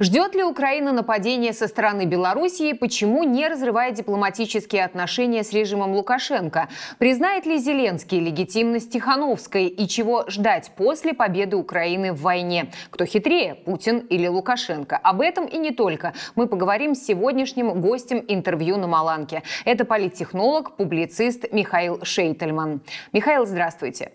Ждет ли Украина нападение со стороны Белоруссии? Почему не разрывает дипломатические отношения с режимом Лукашенко? Признает ли Зеленский легитимность Тихановской? И чего ждать после победы Украины в войне? Кто хитрее, Путин или Лукашенко? Об этом и не только. Мы поговорим с сегодняшним гостем интервью на Маланке. Это политтехнолог, публицист Михаил Шейтельман. Михаил, здравствуйте.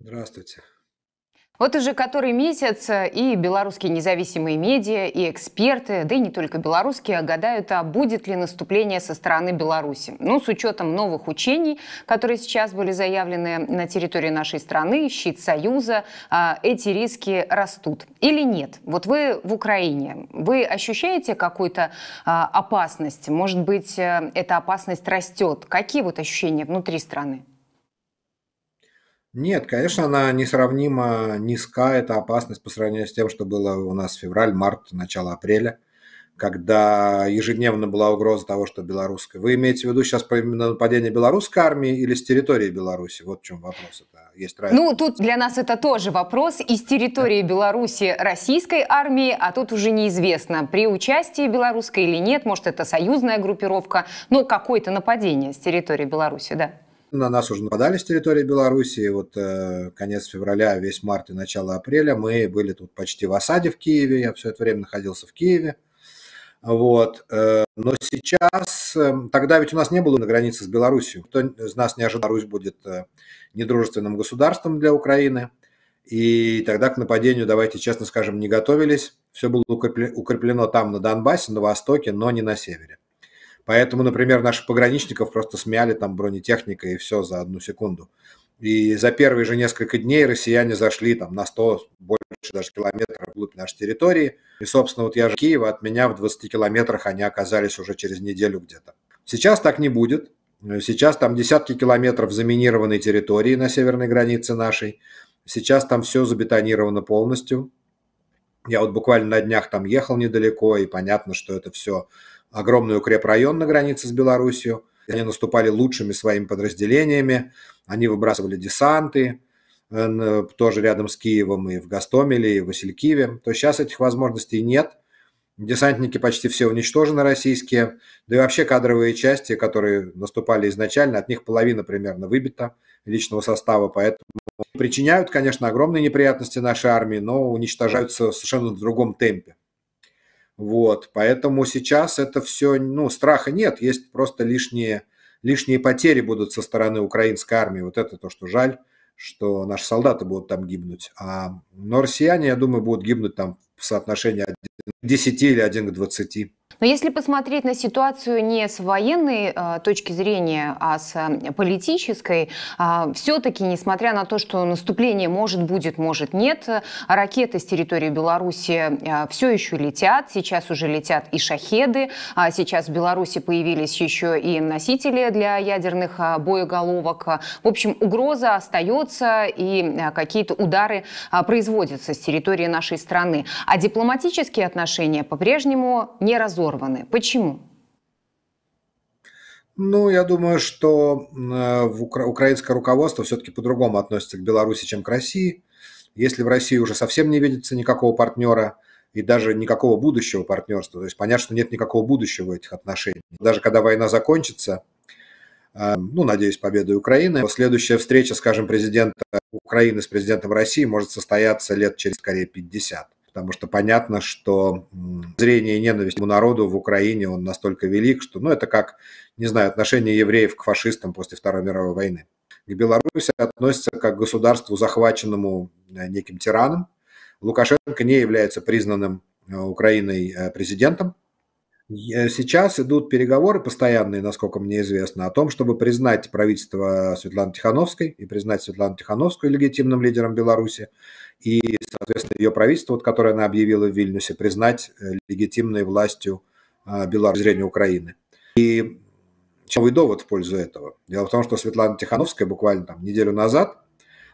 Здравствуйте. Вот уже который месяц э, и белорусские независимые медиа, и эксперты, да и не только белорусские, а гадают, а будет ли наступление со стороны Беларуси. Ну, с учетом новых учений, которые сейчас были заявлены на территории нашей страны, щит Союза, э, эти риски растут. Или нет? Вот вы в Украине, вы ощущаете какую-то э, опасность? Может быть, эта опасность растет? Какие вот ощущения внутри страны? Нет, конечно, она несравнима низка, эта опасность по сравнению с тем, что было у нас февраль, март, начало апреля, когда ежедневно была угроза того, что белорусская... Вы имеете в виду сейчас нападение белорусской армии или с территории Беларуси? Вот в чем вопрос. Это есть разница. Ну, тут для нас это тоже вопрос. Из территории да. Беларуси российской армии, а тут уже неизвестно, при участии белорусской или нет, может, это союзная группировка, но какое-то нападение с территории Беларуси, да. На нас уже нападали с территории Белоруссии. Вот э, конец февраля, весь март и начало апреля мы были тут почти в осаде в Киеве. Я все это время находился в Киеве. Вот. Э, но сейчас, э, тогда ведь у нас не было на границе с Белоруссией. Кто из нас не ожидал, Русь будет э, недружественным государством для Украины. И тогда к нападению, давайте честно скажем, не готовились. Все было укреплено там, на Донбассе, на Востоке, но не на Севере. Поэтому, например, наших пограничников просто смяли там бронетехника и все за одну секунду. И за первые же несколько дней россияне зашли там на 100, больше даже километров вглубь нашей территории. И, собственно, вот я же Киева, от меня в 20 километрах они оказались уже через неделю где-то. Сейчас так не будет. Сейчас там десятки километров заминированной территории на северной границе нашей. Сейчас там все забетонировано полностью. Я вот буквально на днях там ехал недалеко, и понятно, что это все огромный укрепрайон на границе с Белоруссией. Они наступали лучшими своими подразделениями, они выбрасывали десанты, э, тоже рядом с Киевом и в Гастомеле, и в Василькиве. То сейчас этих возможностей нет. Десантники почти все уничтожены российские, да и вообще кадровые части, которые наступали изначально, от них половина примерно выбита личного состава, поэтому причиняют, конечно, огромные неприятности нашей армии, но уничтожаются совершенно в другом темпе. Вот, поэтому сейчас это все, ну, страха нет, есть просто лишние, лишние потери будут со стороны украинской армии. Вот это то, что жаль, что наши солдаты будут там гибнуть. А, но россияне, я думаю, будут гибнуть там в соотношении 10 или 1 к 20. Но если посмотреть на ситуацию не с военной э, точки зрения, а с э, политической, э, все-таки, несмотря на то, что наступление может будет, может нет, ракеты с территории Беларуси все еще летят, сейчас уже летят и шахеды, а сейчас в Беларуси появились еще и носители для ядерных боеголовок. В общем, угроза остается и какие-то удары производятся с территории нашей страны. А дипломатические отношения по-прежнему не разорваны разорваны. Почему? Ну, я думаю, что э, украинское руководство все-таки по-другому относится к Беларуси, чем к России. Если в России уже совсем не видится никакого партнера и даже никакого будущего партнерства, то есть понятно, что нет никакого будущего в этих отношений. Даже когда война закончится, э, ну, надеюсь, победой Украины, следующая встреча, скажем, президента Украины с президентом России может состояться лет через, скорее, 50 потому что понятно, что зрение и ненависть к народу в Украине, он настолько велик, что, ну, это как, не знаю, отношение евреев к фашистам после Второй мировой войны. К Беларуси относится как к государству, захваченному э, неким тираном. Лукашенко не является признанным э, Украиной э, президентом, Сейчас идут переговоры постоянные, насколько мне известно, о том, чтобы признать правительство Светланы Тихановской и признать Светлану Тихановскую легитимным лидером Беларуси и, соответственно, ее правительство, вот, которое она объявила в Вильнюсе, признать э, легитимной властью а, Беларуси, зрения Украины. И чего довод в пользу этого? Дело в том, что Светлана Тихановская буквально там неделю назад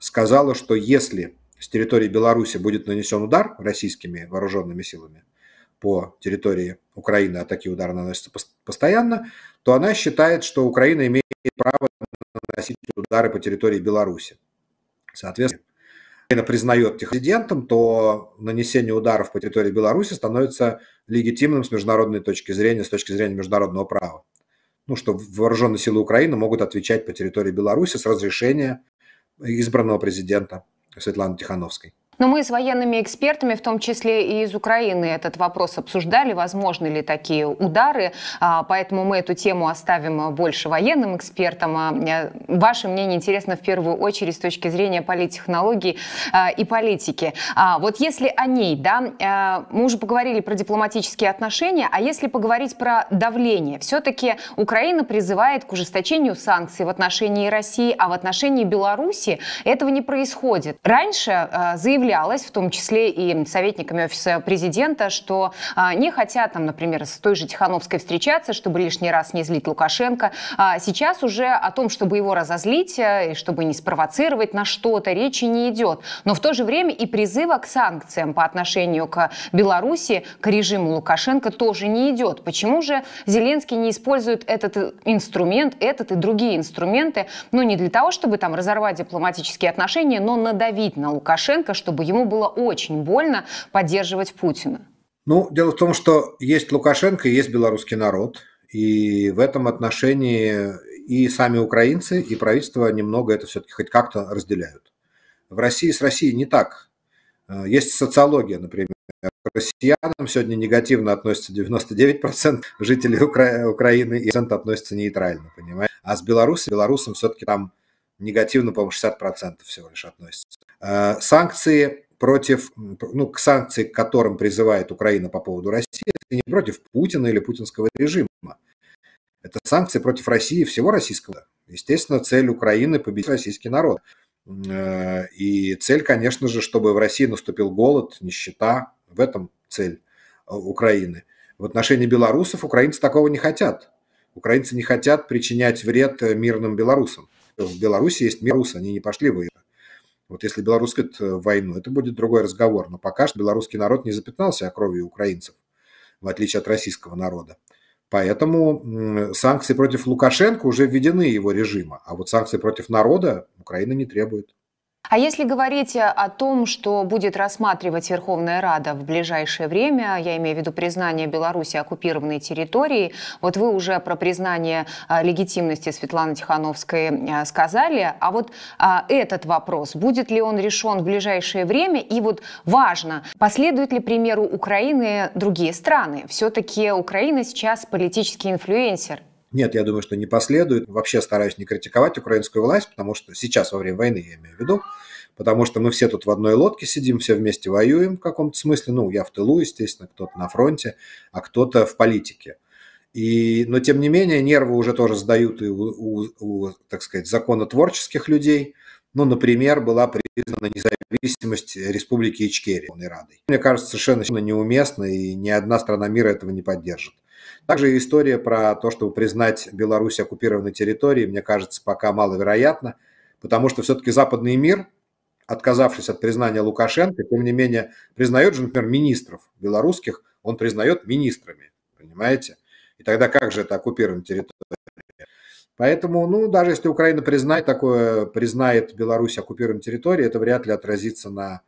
сказала, что если с территории Беларуси будет нанесен удар российскими вооруженными силами – по территории Украины, а такие удары наносятся постоянно, то она считает, что Украина имеет право наносить удары по территории Беларуси. Соответственно, Украина признает их резидентом, то нанесение ударов по территории Беларуси становится легитимным с международной точки зрения, с точки зрения международного права. Ну, что вооруженные силы Украины могут отвечать по территории Беларуси с разрешения избранного президента Светланы Тихановской. Но ну, мы с военными экспертами, в том числе и из Украины, этот вопрос обсуждали, возможны ли такие удары, а, поэтому мы эту тему оставим больше военным экспертам. А, э, ваше мнение интересно в первую очередь с точки зрения политтехнологий а, и политики. Вот если о ней, да, э, мы уже поговорили про дипломатические отношения, а если поговорить про давление, все-таки Украина призывает к ужесточению санкций в отношении России, а в отношении Беларуси этого не происходит. Раньше э, заявление заявлялось, в том числе и советниками Офиса президента, что а, не хотят, там, например, с той же Тихановской встречаться, чтобы лишний раз не злить Лукашенко. А сейчас уже о том, чтобы его разозлить э, и чтобы не спровоцировать на что-то, речи не идет. Но в то же время и призыва к санкциям по отношению к Беларуси, к режиму Лукашенко тоже не идет. Почему же Зеленский не использует этот инструмент, этот и другие инструменты, ну не для того, чтобы там разорвать дипломатические отношения, но надавить на Лукашенко, чтобы чтобы ему было очень больно поддерживать Путина? Ну, дело в том, что есть Лукашенко есть белорусский народ. И в этом отношении и сами украинцы, и правительство немного это все-таки хоть как-то разделяют. В России с Россией не так. Э, есть социология, например. К россиянам сегодня негативно относятся 99% жителей Укра... Украины, и процент относится нейтрально, понимаете? А с белорусами, белорусам все-таки там негативно, по-моему, 60% всего лишь относится. Э, санкции против, ну, к санкции, к которым призывает Украина по поводу России, это не против Путина или путинского режима. Это санкции против России всего российского. Естественно, цель Украины – победить российский народ. Э, и цель, конечно же, чтобы в России наступил голод, нищета. В этом цель э, Украины. В отношении белорусов украинцы такого не хотят. Украинцы не хотят причинять вред мирным белорусам. В Беларуси есть белорусы, они не пошли воевать. Вот если белорусская э, войну, это будет другой разговор. Но пока что белорусский народ не запятнался кровью украинцев, в отличие от российского народа. Поэтому санкции против Лукашенко уже введены его режима, а вот санкции против народа Украина не требует. А если говорить о том, что будет рассматривать Верховная Рада в ближайшее время, я имею в виду признание Беларуси оккупированной территории, вот вы уже про признание а, легитимности Светланы Тихановской а, сказали, а вот а, этот вопрос, будет ли он решен в ближайшее время, и вот важно, последуют ли примеру Украины другие страны? Все-таки Украина сейчас политический инфлюенсер, нет, я думаю, что не последует. Вообще стараюсь не критиковать украинскую власть, потому что сейчас во время войны, я имею в виду, потому что мы все тут в одной лодке сидим, все вместе воюем в каком-то смысле. Ну, я в тылу, естественно, кто-то на фронте, а кто-то в политике. И, но, тем не менее, нервы уже тоже сдают и у, у, у так сказать, законотворческих людей. Ну, например, была признана независимость Республики Он и Рады. Мне кажется, совершенно неуместно, и ни одна страна мира этого не поддержит. Также история про то, чтобы признать Беларусь оккупированной территорией, мне кажется, пока маловероятно, потому что все-таки западный мир, отказавшись от признания Лукашенко, тем не менее, признает же, например, министров белорусских, он признает министрами, понимаете? И тогда как же это оккупированная территория? Поэтому, ну, даже если Украина признает такое, признает Беларусь оккупированной территорией, это вряд ли отразится на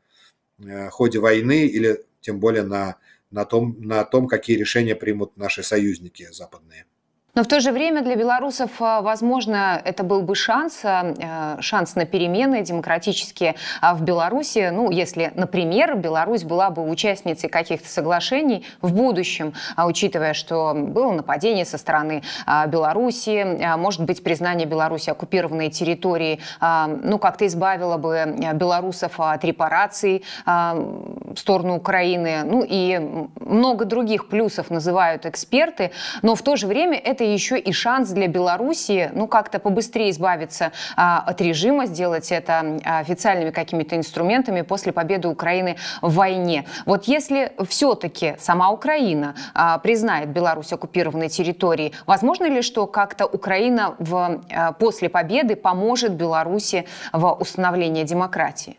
э, ходе войны или тем более на на том, на том, какие решения примут наши союзники западные. Но в то же время для белорусов, а, возможно, это был бы шанс, а, э, шанс на перемены демократические а, в Беларуси. Ну, если, например, Беларусь была бы участницей каких-то соглашений в будущем, учитывая, что было нападение со стороны Беларуси, может быть, признание Беларуси оккупированной территории, ну, как-то избавило бы белорусов от репараций в сторону Украины, ну, и много других плюсов называют эксперты, но в то же время это это еще и шанс для Белоруссии, ну, как-то побыстрее избавиться а, от режима, сделать это официальными какими-то инструментами после победы Украины в войне. Вот если все-таки сама Украина а, признает Беларусь оккупированной территорией, возможно ли, что как-то Украина в, а, после победы поможет Беларуси в установлении демократии?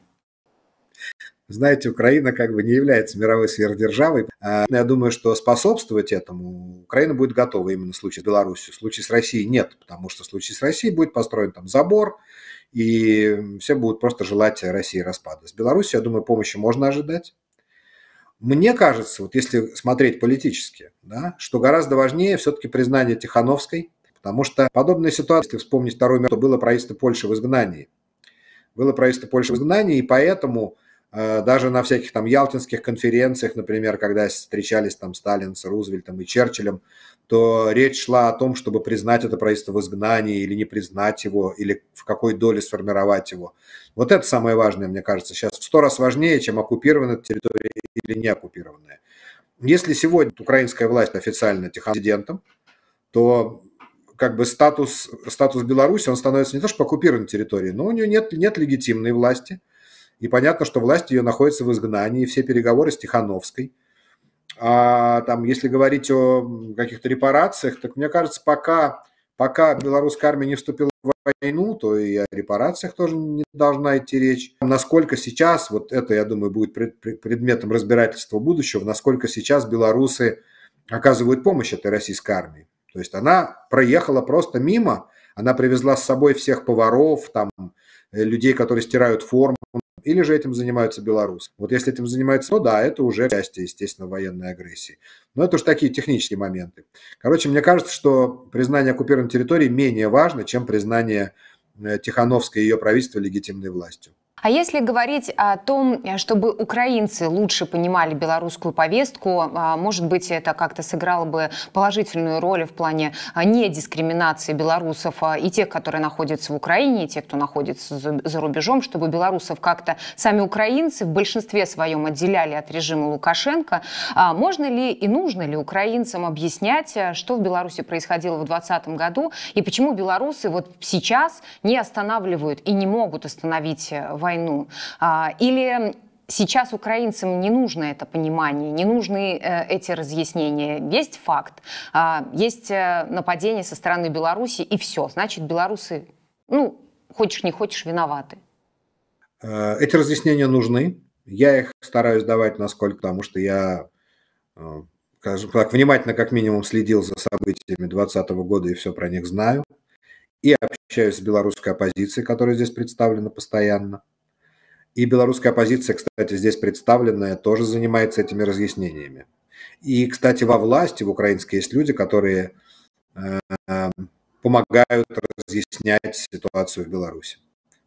Знаете, Украина как бы не является мировой сверхдержавой. А, я думаю, что способствовать этому Украина будет готова именно в случае с Беларусью. В случае с Россией нет, потому что в случае с Россией будет построен там забор, и все будут просто желать России распада. С Беларусью, я думаю, помощи можно ожидать. Мне кажется, вот если смотреть политически, да, что гораздо важнее все-таки признание Тихановской, потому что подобная ситуация, если вспомнить Вторую мировую, то было правительство Польши в изгнании. Было правительство Польши в изгнании, и поэтому а, даже на всяких там ялтинских конференциях, например, когда встречались там Сталин с Рузвельтом и Черчиллем, то речь шла о том, чтобы признать это правительство в изгнании или не признать его, или в какой доле сформировать его. Вот это самое важное, мне кажется, сейчас в сто раз важнее, чем оккупированная территория или не оккупированная. Если сегодня украинская власть официально технодентом, то как бы статус, статус Беларуси, он становится не то что по оккупированной территории, но у нее нет, нет легитимной власти, и понятно, что власть ее находится в изгнании, все переговоры с Тихановской. А там, если говорить о каких-то репарациях, так мне кажется, пока, пока белорусская армия не вступила в войну, то и о репарациях тоже не должна идти речь. Насколько сейчас, вот это, я думаю, будет предметом разбирательства будущего, насколько сейчас белорусы оказывают помощь этой российской армии. То есть она проехала просто мимо, она привезла с собой всех поваров, там, э, людей, которые стирают форму или же этим занимаются белорусы. Вот если этим занимаются, ну да, это уже часть, естественно, военной агрессии. Но это уже такие технические моменты. Короче, мне кажется, что признание оккупированной территории менее важно, чем признание э, Тихановской и ее правительства легитимной властью. А если говорить о том, э, чтобы украинцы лучше понимали белорусскую повестку, а, может быть, это как-то сыграло бы положительную роль в плане а, недискриминации белорусов а, и тех, которые находятся в Украине, и тех, кто находится за рубежом, чтобы белорусов как-то сами украинцы в большинстве своем отделяли от режима Лукашенко. Можно ли и нужно ли украинцам объяснять, э, что в Беларуси происходило в 2020 году и почему белорусы вот сейчас не останавливают и не могут остановить э, войну? войну. А, или сейчас украинцам не нужно это понимание, не нужны э, эти разъяснения. Есть факт, а, есть э, нападение со стороны Беларуси, и все. Значит, белорусы, ну, хочешь не хочешь, виноваты. Э, эти разъяснения нужны. Я их стараюсь давать, насколько, потому что я скажем так, внимательно, как минимум, следил за событиями 2020 года и все про них знаю. И общаюсь с белорусской оппозицией, которая здесь представлена постоянно. И белорусская оппозиция, кстати, здесь представленная, тоже занимается этими разъяснениями. И, кстати, во власти в украинской есть люди, которые э, помогают разъяснять ситуацию в Беларуси.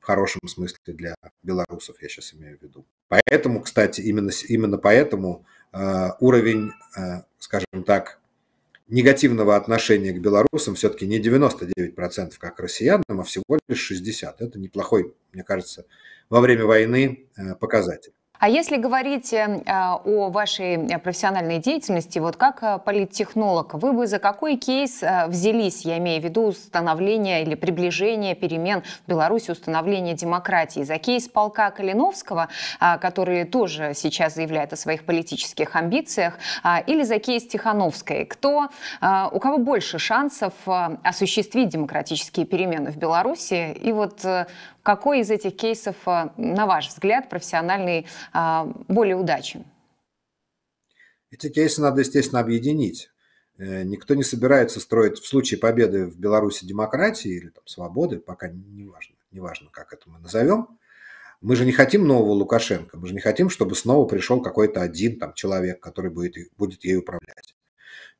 В хорошем смысле для белорусов, я сейчас имею в виду. Поэтому, кстати, именно, именно поэтому э, уровень, э, скажем так, негативного отношения к белорусам все-таки не 99%, как к россиянам, а всего лишь 60%. Это неплохой, мне кажется, во время войны э, показатель. А если говорить э, э, о вашей профессиональной деятельности, вот как политтехнолог, вы бы за какой кейс взялись, я имею в виду установление или приближение перемен в Беларуси, установление демократии? За кейс полка Калиновского, который тоже сейчас заявляет о своих политических амбициях, или за кейс Тихановской? Кто, у кого больше шансов осуществить демократические перемены в Беларуси? И вот какой из этих кейсов, э, на ваш взгляд, профессиональный а, более удачен? Эти кейсы надо, естественно, объединить. Э, никто не собирается строить в случае победы в Беларуси демократии или там, свободы, пока не важно, не важно, как это мы назовем. Мы же не хотим нового Лукашенко, мы же не хотим, чтобы снова пришел какой-то один там, человек, который будет, будет ей управлять.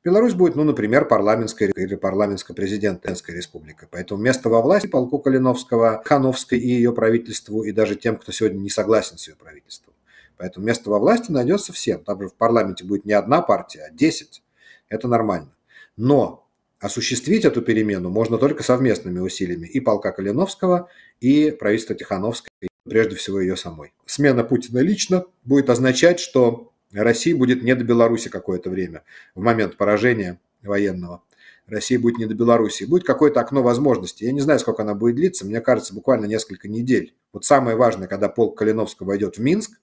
Беларусь будет, ну, например, парламентской или парламентско-президентской республикой. Поэтому место во власти полку Калиновского, Хановской и ее правительству, и даже тем, кто сегодня не согласен с ее правительством. Поэтому место во власти найдется всем. Там же в парламенте будет не одна партия, а 10. Это нормально. Но осуществить эту перемену можно только совместными усилиями и полка Калиновского, и правительства Тихановской, и прежде всего ее самой. Смена Путина лично будет означать, что России будет не до Беларуси какое-то время, в момент поражения военного. России будет не до Беларуси, Будет какое-то окно возможностей. Я не знаю, сколько оно будет длиться. Мне кажется, буквально несколько недель. Вот самое важное, когда полк Калиновского войдет в Минск,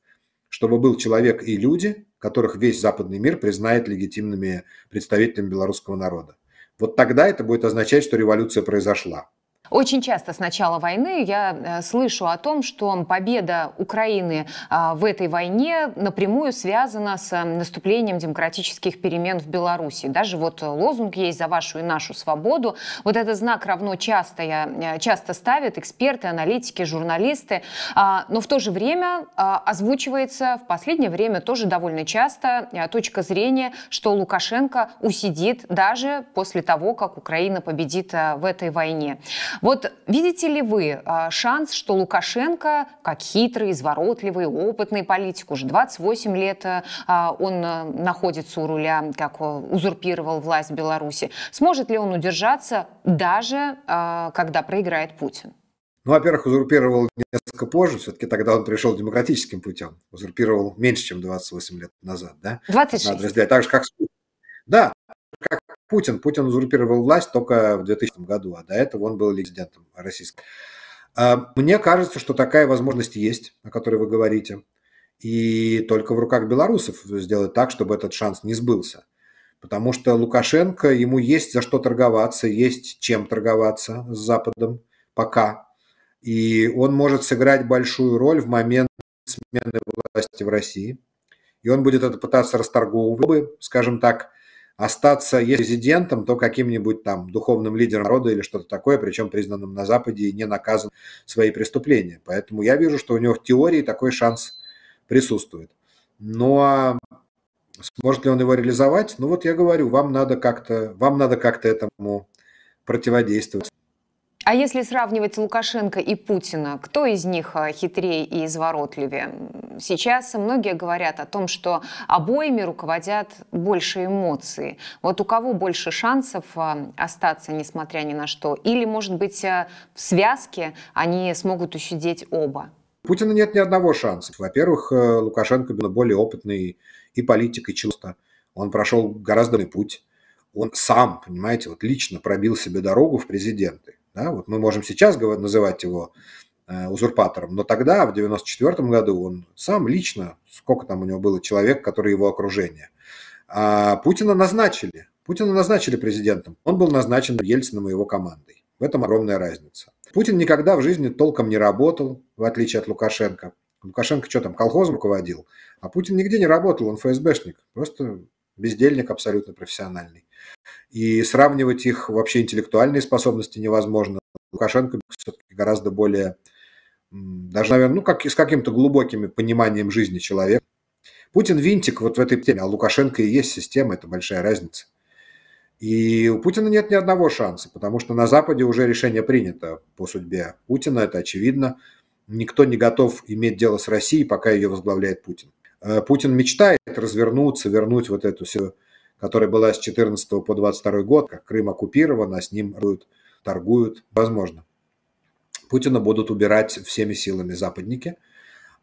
чтобы был человек и люди, которых весь западный мир признает легитимными представителями белорусского народа. Вот тогда это будет означать, что революция произошла. Очень часто с начала войны я э, слышу о том, что победа Украины а, в этой войне напрямую связана с эм, наступлением демократических перемен в Беларуси. Даже вот э, лозунг есть «За вашу и нашу свободу». Вот этот знак равно часто, я, э, часто ставят эксперты, аналитики, журналисты. А, но в то же время а, озвучивается в последнее время тоже довольно часто точка зрения, что Лукашенко усидит даже после того, как Украина победит в этой войне. Вот видите ли вы а, шанс, что Лукашенко, как хитрый, изворотливый, опытный политик, уже 28 лет а, а, он находится у руля, как узурпировал власть в Беларуси, сможет ли он удержаться даже, когда проиграет Путин? Ну, во-первых, узурпировал несколько позже, все-таки тогда он пришел демократическим путем, узурпировал меньше, чем 28 лет назад, да? 26. Надо разделять. Так же, как с Да, как Путин. Путин узурпировал власть только в 2000 году, а до этого он был резидентом российским. А, мне кажется, что такая возможность есть, о которой вы говорите. И только в руках белорусов сделать так, чтобы этот шанс не сбылся. Потому что Лукашенко, ему есть за что торговаться, есть чем торговаться с Западом пока. И он может сыграть большую роль в момент смены власти в России. И он будет это пытаться расторговывать, скажем так, остаться, если резидентом, то каким-нибудь там духовным лидером народа или что-то такое, причем признанным на Западе и не наказан свои преступления. Поэтому я вижу, что у него в теории такой шанс присутствует. Ну а сможет ли он его реализовать? Ну вот я говорю, вам надо как-то, вам надо как-то этому противодействовать. А если сравнивать Лукашенко и Путина, кто из них э, хитрее и изворотливее? Сейчас многие говорят о том, что обоими руководят больше эмоций. Вот у кого больше шансов э, остаться, несмотря ни на что? Или, может быть, э, в связке они смогут усидеть оба? У Путина нет ни одного шанса. Во-первых, Лукашенко был более опытный и политик, и честно. Он прошел гораздо путь. Он сам, понимаете, вот лично пробил себе дорогу в президенты. Да? Вот мы можем сейчас называть его э, узурпатором, но тогда, в 94 году, он сам лично, сколько там у него было человек, который его окружение, а Путина назначили. Путина назначили президентом. Он был назначен Ельцином и его командой. В этом огромная разница. Путин никогда в жизни толком не работал, в отличие от Лукашенко. Лукашенко что там, колхозом руководил? А Путин нигде не работал, он ФСБшник. Просто бездельник абсолютно профессиональный и сравнивать их вообще интеллектуальные способности невозможно. Лукашенко все-таки гораздо более, даже, наверное, ну, как, с каким-то глубоким пониманием жизни человека. Путин винтик вот в этой теме, а Лукашенко и есть система, это большая разница. И у Путина нет ни одного шанса, потому что на Западе уже решение принято по судьбе Путина, это очевидно. Никто не готов иметь дело с Россией, пока ее возглавляет Путин. Э, Путин мечтает развернуться, вернуть вот эту всю которая была с 14 по 22 год, как Крым оккупирован, а с ним торгуют, возможно. Путина будут убирать всеми силами западники.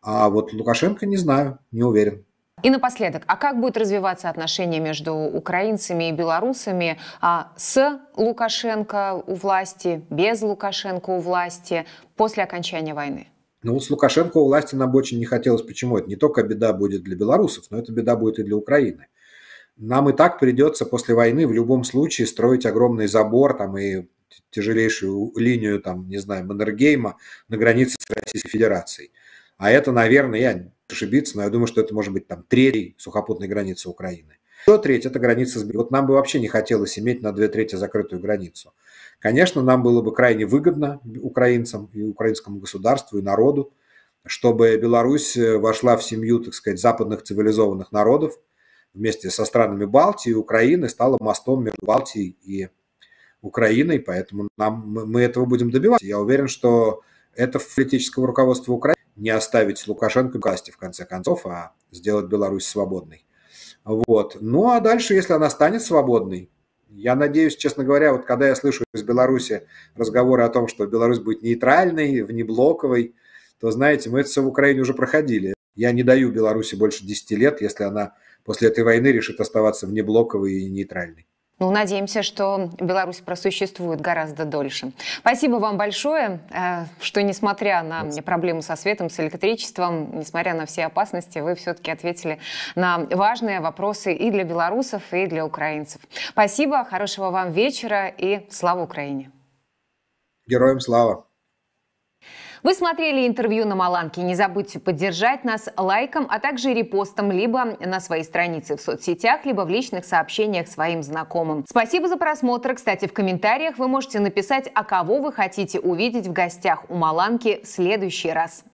А вот Лукашенко не знаю, не уверен. И напоследок, а как будет развиваться отношения между украинцами и белорусами а, с Лукашенко у власти, без Лукашенко у власти после окончания войны? Ну вот с Лукашенко у власти нам бы очень не хотелось. Почему? Это не только беда будет для белорусов, но это беда будет и для Украины нам и так придется после войны в любом случае строить огромный забор там и тяжелейшую линию, там, не знаю, Маннергейма на границе с Российской Федерацией. А это, наверное, я ошибиться, но я думаю, что это может быть там третий сухопутной границы Украины. Что треть – это граница с Вот нам бы вообще не хотелось иметь на две трети закрытую границу. Конечно, нам было бы крайне выгодно украинцам и украинскому государству и народу, чтобы Беларусь э, вошла в семью, так сказать, западных цивилизованных народов, вместе со странами Балтии и Украины стала мостом между Балтией и Украиной, поэтому нам, мы, этого будем добиваться. Я уверен, что это в политическом руководстве Украины не оставить Лукашенко в власти, в конце концов, а сделать Беларусь свободной. Вот. Ну а дальше, если она станет свободной, я надеюсь, честно говоря, вот когда я слышу из Беларуси разговоры о том, что Беларусь будет нейтральной, внеблоковой, то, знаете, мы это все в Украине уже проходили. Я не даю Беларуси больше 10 лет, если она после этой войны решит оставаться внеблоковой и нейтральной. Ну, надеемся, что Беларусь просуществует гораздо дольше. Спасибо вам большое, э, что несмотря на проблему со светом, с электричеством, несмотря на все опасности, вы все-таки ответили на важные вопросы и для белорусов, и для украинцев. Спасибо, хорошего вам вечера и слава Украине! Героям слава! Вы смотрели интервью на Маланке. Не забудьте поддержать нас лайком, а также репостом либо на своей странице в соцсетях, либо в личных сообщениях своим знакомым. Спасибо за просмотр. Кстати, в комментариях вы можете написать, а кого вы хотите увидеть в гостях у Маланки в следующий раз.